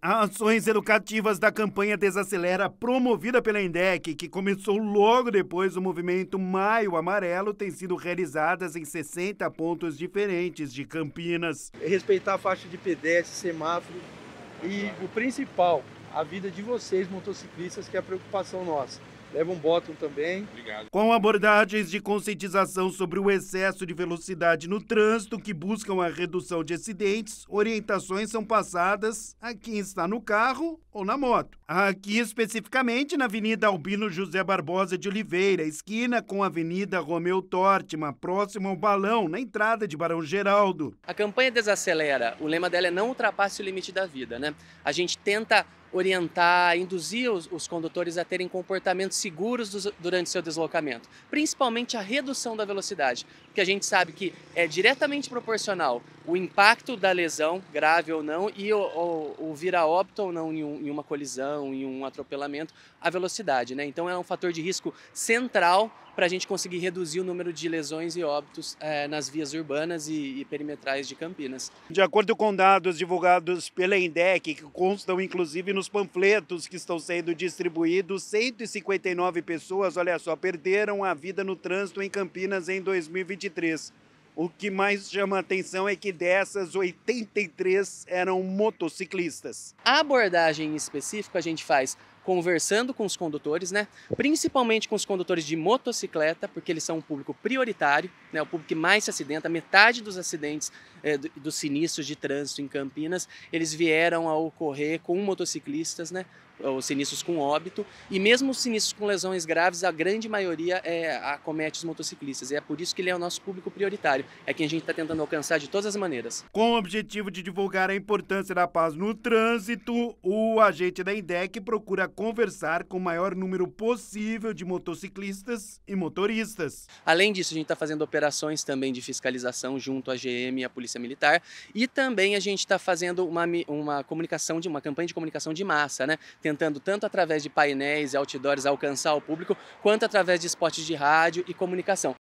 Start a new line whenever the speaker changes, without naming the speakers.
Ações educativas da campanha Desacelera, promovida pela INDEC, que começou logo depois do movimento Maio Amarelo, têm sido realizadas em 60 pontos diferentes de Campinas. Respeitar a faixa de pedestre, semáforo
e o principal, a vida de vocês, motociclistas, que é a preocupação nossa. Leva um bótum também. Obrigado.
Com abordagens de conscientização sobre o excesso de velocidade no trânsito que buscam a redução de acidentes, orientações são passadas a quem está no carro ou na moto. Aqui especificamente na Avenida Albino José Barbosa de Oliveira, esquina com a Avenida Romeu Tortima, próximo ao Balão, na entrada de Barão Geraldo.
A campanha Desacelera, o lema dela é não ultrapasse o limite da vida, né? A gente tenta orientar, induzir os, os condutores a terem comportamentos seguros dos, durante seu deslocamento, principalmente a redução da velocidade, porque a gente sabe que é diretamente proporcional o impacto da lesão, grave ou não, e o, o, o vir a óbito ou não em, um, em, uma colisão, em um atropelamento, a velocidade. Né? Então é um fator de risco central para a gente conseguir reduzir o número de lesões e óbitos é, nas vias urbanas e, e, perimetrais de Campinas.
De acordo com dados divulgados pela INDEC, que constam inclusive nos panfletos que estão sendo distribuídos, 159 pessoas, olha só, perderam a vida no trânsito em Campinas em 2023.
O que mais chama a atenção é que dessas, 83 eram motociclistas. A abordagem específica a gente faz conversando com os condutores, né? principalmente com os condutores de motocicleta, porque eles são um público prioritário, né? o público que mais se acidenta, metade dos acidentes é, do, dos sinistros de trânsito em Campinas, eles vieram a ocorrer com motociclistas, né? os sinistros com óbito, e mesmo os sinistros com lesões graves, a grande maioria é, acomete os motociclistas. E é por isso que ele é o nosso público prioritário, é quem a gente está tentando alcançar de todas as maneiras.
Com o objetivo de divulgar a importância da paz no trânsito, o agente da INDEC procura conversar com o maior número
possível de motociclistas e motoristas. Além disso, a gente está fazendo operações também de fiscalização junto à GM e à Polícia Militar e também a gente está fazendo uma, uma comunicação de uma campanha de comunicação de massa, né? Tentando tanto através de painéis e outdoors alcançar o público, quanto através de spots de rádio e comunicação.